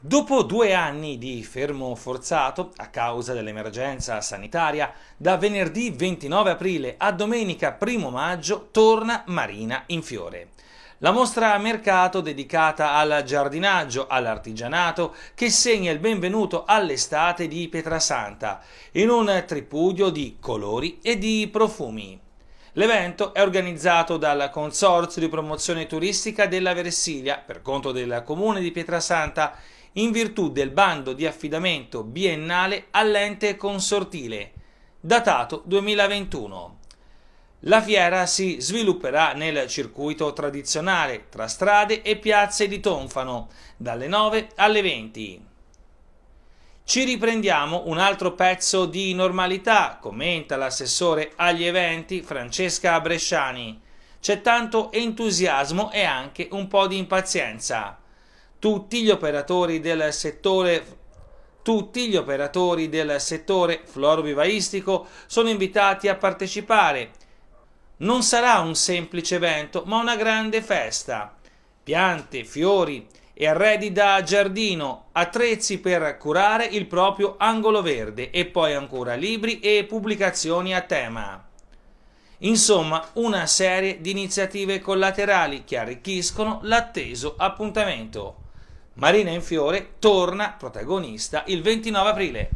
Dopo due anni di fermo forzato a causa dell'emergenza sanitaria, da venerdì 29 aprile a domenica 1 maggio torna Marina in Fiore. La mostra a mercato dedicata al giardinaggio, all'artigianato, che segna il benvenuto all'estate di Pietrasanta, in un tripudio di colori e di profumi. L'evento è organizzato dal Consorzio di promozione turistica della Versilia per conto del comune di Pietrasanta in virtù del bando di affidamento biennale all'ente consortile, datato 2021. La fiera si svilupperà nel circuito tradizionale tra strade e piazze di Tonfano dalle 9 alle 20. Ci riprendiamo un altro pezzo di normalità, commenta l'assessore agli eventi Francesca Bresciani. C'è tanto entusiasmo e anche un po' di impazienza tutti gli operatori del settore tutti gli operatori del settore florovivaistico sono invitati a partecipare. Non sarà un semplice evento, ma una grande festa. Piante, fiori e arredi da giardino, attrezzi per curare il proprio angolo verde e poi ancora libri e pubblicazioni a tema. Insomma, una serie di iniziative collaterali che arricchiscono l'atteso appuntamento. Marina in Fiore torna protagonista il 29 aprile.